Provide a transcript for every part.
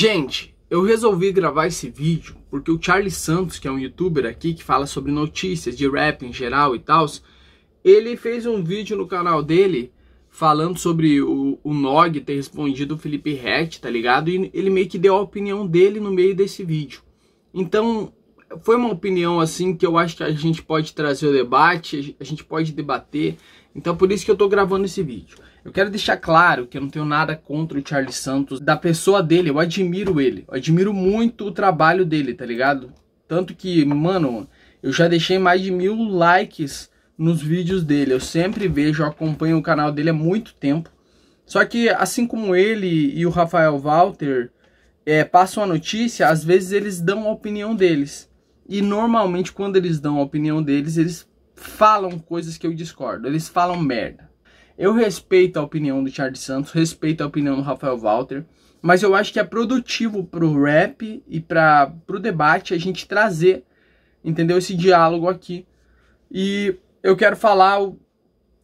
Gente, eu resolvi gravar esse vídeo porque o Charlie Santos, que é um youtuber aqui que fala sobre notícias de rap em geral e tal, ele fez um vídeo no canal dele falando sobre o, o Nog ter respondido o Felipe Rett, tá ligado? E ele meio que deu a opinião dele no meio desse vídeo. Então, foi uma opinião assim que eu acho que a gente pode trazer o debate, a gente pode debater. Então, por isso que eu tô gravando esse vídeo. Eu quero deixar claro que eu não tenho nada contra o Charlie Santos, da pessoa dele, eu admiro ele. Eu admiro muito o trabalho dele, tá ligado? Tanto que, mano, eu já deixei mais de mil likes nos vídeos dele. Eu sempre vejo, eu acompanho o canal dele há muito tempo. Só que, assim como ele e o Rafael Walter é, passam a notícia, às vezes eles dão a opinião deles. E normalmente, quando eles dão a opinião deles, eles falam coisas que eu discordo. Eles falam merda. Eu respeito a opinião do Charles Santos, respeito a opinião do Rafael Walter, mas eu acho que é produtivo pro rap e para pro debate a gente trazer, entendeu, esse diálogo aqui. E eu quero falar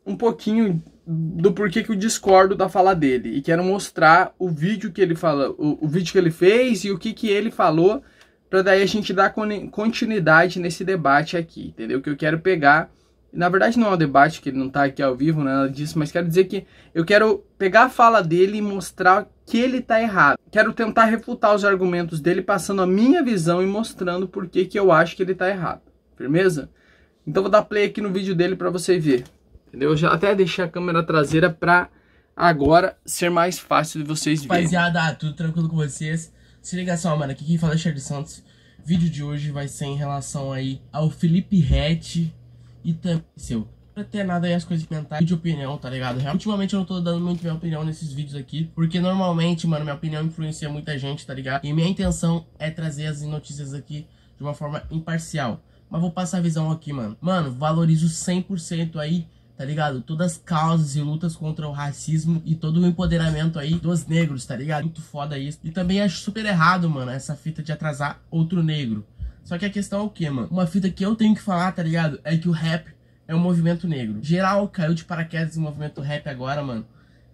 um pouquinho do porquê que eu discordo da fala dele e quero mostrar o vídeo que ele fala, o, o vídeo que ele fez e o que que ele falou para daí a gente dar continuidade nesse debate aqui, entendeu? Que eu quero pegar na verdade não é um debate, que ele não está aqui ao vivo, né, nada disso, mas quero dizer que eu quero pegar a fala dele e mostrar que ele está errado. Quero tentar refutar os argumentos dele passando a minha visão e mostrando por que que eu acho que ele está errado. Firmeza? Então vou dar play aqui no vídeo dele para você ver. Entendeu? Eu já até deixei a câmera traseira para agora ser mais fácil de vocês verem. Rapaziada, tudo tranquilo com vocês? Se liga só, mano, aqui quem fala é Charles Santos. vídeo de hoje vai ser em relação aí ao Felipe Rett e também seu. Pra ter nada aí as coisas mentais de opinião, tá ligado? ultimamente eu não tô dando muito minha opinião nesses vídeos aqui, porque normalmente, mano, minha opinião influencia muita gente, tá ligado? E minha intenção é trazer as notícias aqui de uma forma imparcial. Mas vou passar a visão aqui, mano. Mano, valorizo 100% aí tá ligado? Todas as causas e lutas contra o racismo e todo o empoderamento aí dos negros, tá ligado? Muito foda isso. E também acho super errado, mano, essa fita de atrasar outro negro. Só que a questão é o que, mano? Uma fita que eu tenho que falar, tá ligado? É que o rap é um movimento negro. Geral caiu de paraquedas no movimento rap agora, mano.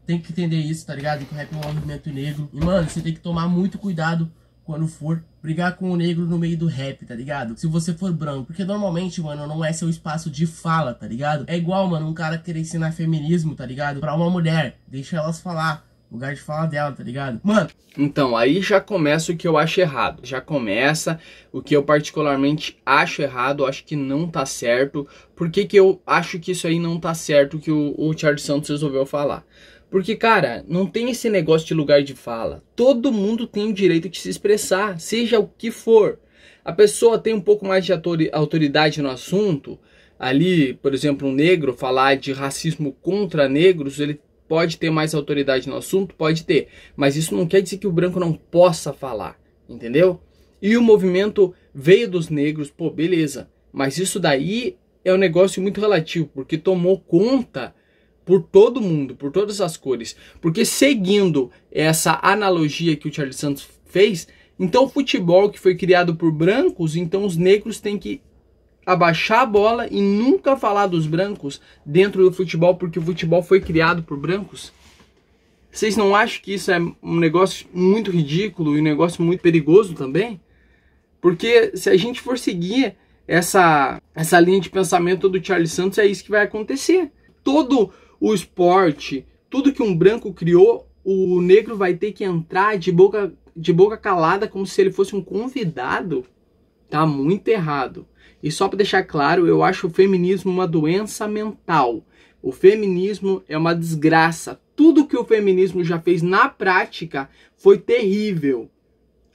Tem que entender isso, tá ligado? Que o rap é um movimento negro. E, mano, você tem que tomar muito cuidado quando for brigar com o negro no meio do rap, tá ligado? Se você for branco. Porque normalmente, mano, não é seu espaço de fala, tá ligado? É igual, mano, um cara querer ensinar feminismo, tá ligado? Pra uma mulher. Deixa elas falar Lugar de falar dela, tá ligado? Mano. Então, aí já começa o que eu acho errado. Já começa o que eu particularmente acho errado, acho que não tá certo. Por que, que eu acho que isso aí não tá certo que o, o Charles Santos resolveu falar? Porque, cara, não tem esse negócio de lugar de fala. Todo mundo tem o direito de se expressar, seja o que for. A pessoa tem um pouco mais de autoridade no assunto. Ali, por exemplo, um negro falar de racismo contra negros, ele pode ter mais autoridade no assunto, pode ter, mas isso não quer dizer que o branco não possa falar, entendeu? E o movimento veio dos negros, pô, beleza, mas isso daí é um negócio muito relativo, porque tomou conta por todo mundo, por todas as cores. Porque seguindo essa analogia que o Charles Santos fez, então o futebol que foi criado por brancos, então os negros têm que abaixar a bola e nunca falar dos brancos dentro do futebol porque o futebol foi criado por brancos? Vocês não acham que isso é um negócio muito ridículo e um negócio muito perigoso também? Porque se a gente for seguir essa, essa linha de pensamento do Charles Santos, é isso que vai acontecer. Todo o esporte, tudo que um branco criou, o negro vai ter que entrar de boca, de boca calada como se ele fosse um convidado. Tá muito errado. E só para deixar claro, eu acho o feminismo uma doença mental. O feminismo é uma desgraça. Tudo que o feminismo já fez na prática foi terrível.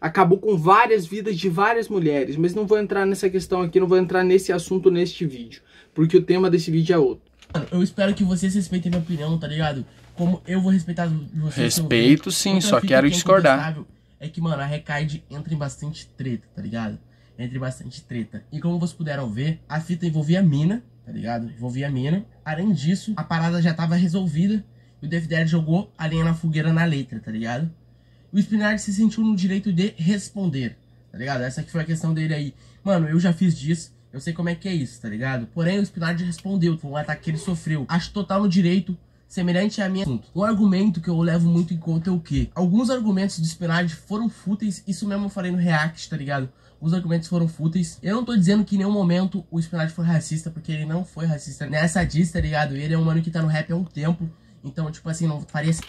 Acabou com várias vidas de várias mulheres, mas não vou entrar nessa questão aqui, não vou entrar nesse assunto neste vídeo, porque o tema desse vídeo é outro. Eu espero que vocês respeitem minha opinião, tá ligado? Como eu vou respeitar vocês. Respeito sim, só quero discordar. É que, mano, a Recaide entra em bastante treta, tá ligado? entre bastante treta. E como vocês puderam ver, a fita envolvia a mina, tá ligado? Envolvia a mina. Além disso, a parada já tava resolvida e o David jogou a linha na fogueira na letra, tá ligado? O Spinard se sentiu no direito de responder, tá ligado? Essa que foi a questão dele aí. Mano, eu já fiz disso, eu sei como é que é isso, tá ligado? Porém, o Spinard respondeu, foi um ataque que ele sofreu. Acho total no direito semelhante à minha O Um argumento que eu levo muito em conta é o quê? Alguns argumentos de espionagem foram fúteis, isso mesmo eu falei no React, tá ligado? os argumentos foram fúteis. Eu não tô dizendo que em nenhum momento o espionagem foi racista, porque ele não foi racista nessa diz, tá ligado? Ele é um mano que tá no rap há um tempo, então, tipo assim, não parece.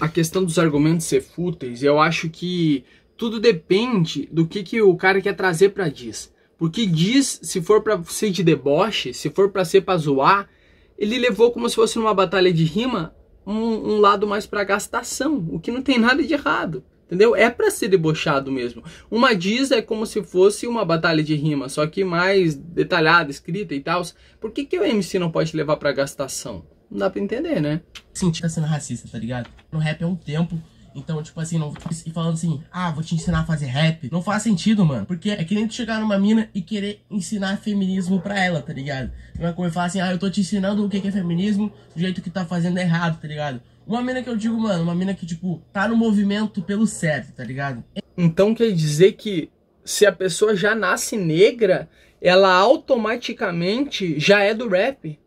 A questão dos argumentos ser fúteis, eu acho que tudo depende do que, que o cara quer trazer pra diz. Porque diz, se for pra ser de deboche, se for pra ser pra zoar, ele levou como se fosse numa batalha de rima um, um lado mais para gastação, o que não tem nada de errado. Entendeu? É para ser debochado mesmo. Uma diz é como se fosse uma batalha de rima, só que mais detalhada, escrita e tal. Por que, que o MC não pode levar para gastação? Não dá pra entender, né? Sentir sendo racista, tá ligado? No rap é um tempo então, tipo assim, não e falando assim, ah, vou te ensinar a fazer rap. Não faz sentido, mano. Porque é que nem tu chegar numa mina e querer ensinar feminismo pra ela, tá ligado? É uma coisa falar assim, ah, eu tô te ensinando o que é feminismo do jeito que tá fazendo errado, tá ligado? Uma mina que eu digo, mano, uma mina que, tipo, tá no movimento pelo certo, tá ligado? Então quer dizer que se a pessoa já nasce negra, ela automaticamente já é do rap?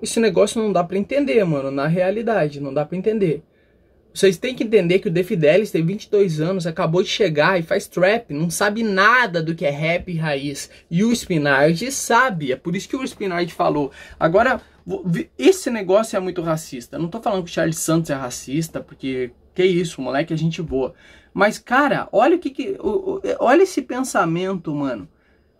Esse negócio não dá pra entender, mano, na realidade, não dá pra entender. Vocês têm que entender que o The Fidelis tem 22 anos, acabou de chegar e faz trap, não sabe nada do que é rap raiz. E o Spinard sabe, é por isso que o Spinard falou. Agora, esse negócio é muito racista. Não tô falando que o Charles Santos é racista, porque que isso, moleque, a é gente boa. Mas, cara, olha o que, que olha esse pensamento, mano,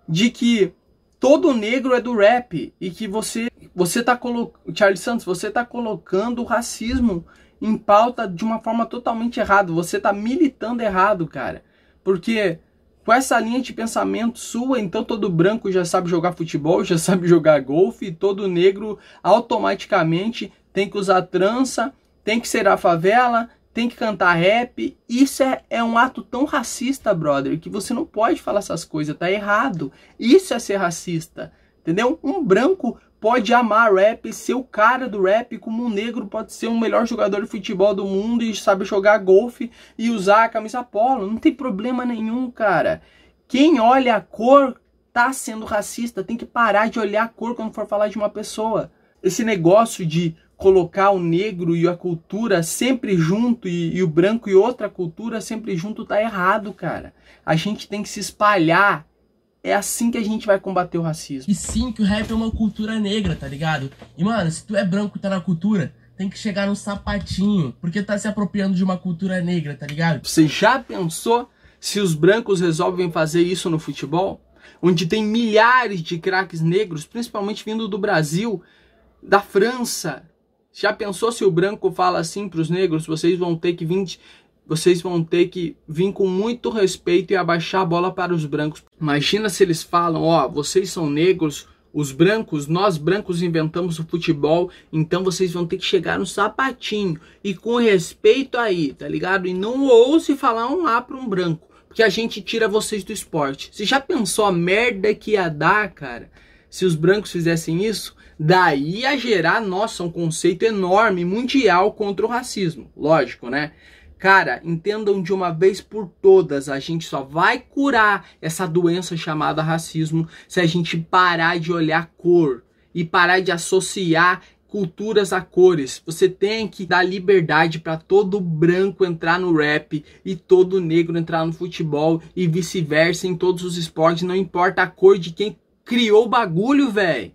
de que todo negro é do rap e que você, você tá colocando, Charles Santos, você tá colocando o racismo em pauta de uma forma totalmente errada. Você está militando errado, cara. Porque com essa linha de pensamento sua, então todo branco já sabe jogar futebol, já sabe jogar golfe, todo negro automaticamente tem que usar trança, tem que ser a favela, tem que cantar rap. Isso é, é um ato tão racista, brother, que você não pode falar essas coisas, tá errado. Isso é ser racista entendeu? Um branco pode amar rap, ser o cara do rap, como um negro pode ser o melhor jogador de futebol do mundo e sabe jogar golfe e usar a camisa polo. Não tem problema nenhum, cara. Quem olha a cor tá sendo racista, tem que parar de olhar a cor quando for falar de uma pessoa. Esse negócio de colocar o negro e a cultura sempre junto e, e o branco e outra cultura sempre junto tá errado, cara. A gente tem que se espalhar é assim que a gente vai combater o racismo. E sim, que o rap é uma cultura negra, tá ligado? E, mano, se tu é branco e tá na cultura, tem que chegar no sapatinho, porque tá se apropriando de uma cultura negra, tá ligado? Você já pensou se os brancos resolvem fazer isso no futebol? Onde tem milhares de craques negros, principalmente vindo do Brasil, da França. Já pensou se o branco fala assim para os negros, vocês vão ter que vir vocês vão ter que vir com muito respeito e abaixar a bola para os brancos. Imagina se eles falam, ó, oh, vocês são negros, os brancos, nós brancos inventamos o futebol, então vocês vão ter que chegar no sapatinho e com respeito aí, tá ligado? E não ouse falar um A para um branco, porque a gente tira vocês do esporte. Você já pensou a merda que ia dar, cara? Se os brancos fizessem isso, daí a gerar, nossa, um conceito enorme, mundial contra o racismo. Lógico, né? Cara, entendam de uma vez por todas, a gente só vai curar essa doença chamada racismo se a gente parar de olhar cor e parar de associar culturas a cores. Você tem que dar liberdade para todo branco entrar no rap e todo negro entrar no futebol e vice-versa em todos os esportes, não importa a cor de quem criou o bagulho, velho.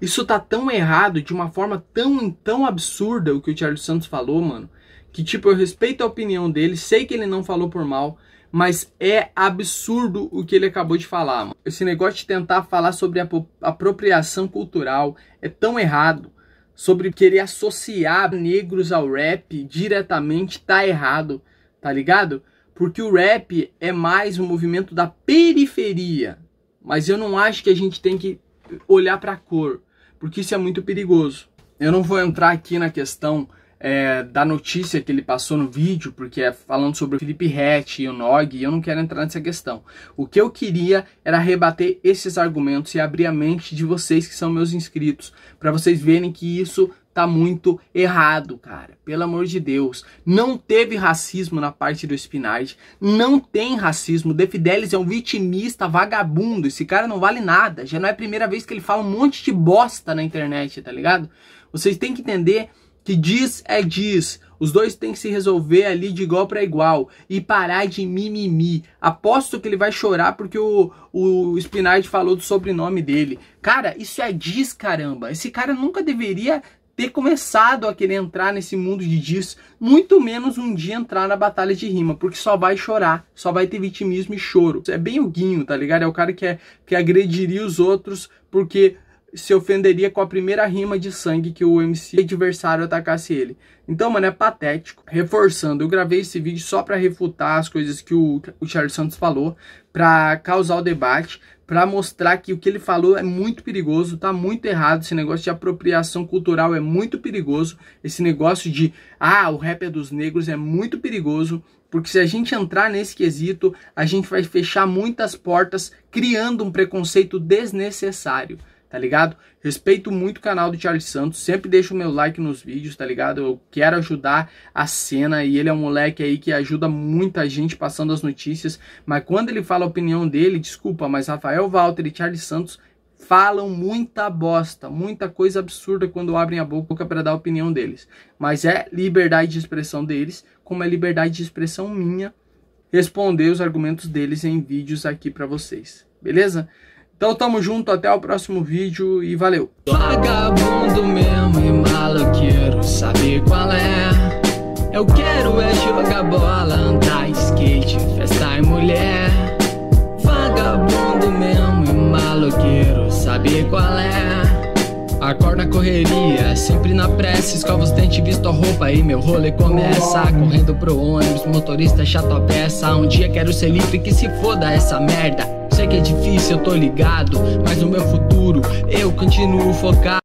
Isso tá tão errado, de uma forma tão, tão absurda o que o Thiago Santos falou, mano que tipo eu respeito a opinião dele, sei que ele não falou por mal, mas é absurdo o que ele acabou de falar. Mano. Esse negócio de tentar falar sobre a apropriação cultural é tão errado. Sobre querer associar negros ao rap diretamente tá errado, tá ligado? Porque o rap é mais um movimento da periferia. Mas eu não acho que a gente tem que olhar pra cor, porque isso é muito perigoso. Eu não vou entrar aqui na questão é, da notícia que ele passou no vídeo, porque é falando sobre o Felipe Rett e o Nog, e eu não quero entrar nessa questão. O que eu queria era rebater esses argumentos e abrir a mente de vocês que são meus inscritos, para vocês verem que isso tá muito errado, cara. Pelo amor de Deus. Não teve racismo na parte do Spinard. Não tem racismo. De Fidelis é um vitimista vagabundo. Esse cara não vale nada. Já não é a primeira vez que ele fala um monte de bosta na internet, tá ligado? Vocês têm que entender que diz é diz. Os dois têm que se resolver ali de igual para igual e parar de mimimi. Aposto que ele vai chorar porque o, o Spinard falou do sobrenome dele. Cara, isso é diz, caramba. Esse cara nunca deveria ter começado a querer entrar nesse mundo de diz, muito menos um dia entrar na batalha de rima, porque só vai chorar, só vai ter vitimismo e choro. É bem o Guinho, tá ligado? É o cara que, é, que agrediria os outros porque se ofenderia com a primeira rima de sangue que o MC adversário atacasse ele. Então, mano, é patético. Reforçando, eu gravei esse vídeo só para refutar as coisas que o, o Charles Santos falou, para causar o debate, para mostrar que o que ele falou é muito perigoso, tá muito errado. Esse negócio de apropriação cultural é muito perigoso. Esse negócio de, ah, o rap é dos negros é muito perigoso. Porque se a gente entrar nesse quesito, a gente vai fechar muitas portas, criando um preconceito desnecessário tá ligado? Respeito muito o canal do Charles Santos, sempre deixo o meu like nos vídeos, tá ligado? Eu quero ajudar a cena e ele é um moleque aí que ajuda muita gente passando as notícias, mas quando ele fala a opinião dele, desculpa, mas Rafael Walter e Charles Santos falam muita bosta, muita coisa absurda quando abrem a boca para dar a opinião deles. Mas é liberdade de expressão deles, como é liberdade de expressão minha responder os argumentos deles em vídeos aqui para vocês. Beleza? Então tamo junto, até o próximo vídeo e valeu. Vagabundo mesmo e maloqueiro, sabe qual é? Eu quero é jogar bola, andar skate, festa e mulher. Vagabundo mesmo e maloqueiro, sabe qual é? Acorda correria, sempre na pressa, escova os dentes, visto a roupa e meu rolê começa. Correndo pro ônibus, motorista é chato a peça. Um dia quero ser livre, que se foda essa merda. Sei que é difícil, eu tô ligado, mas no meu futuro eu continuo focado.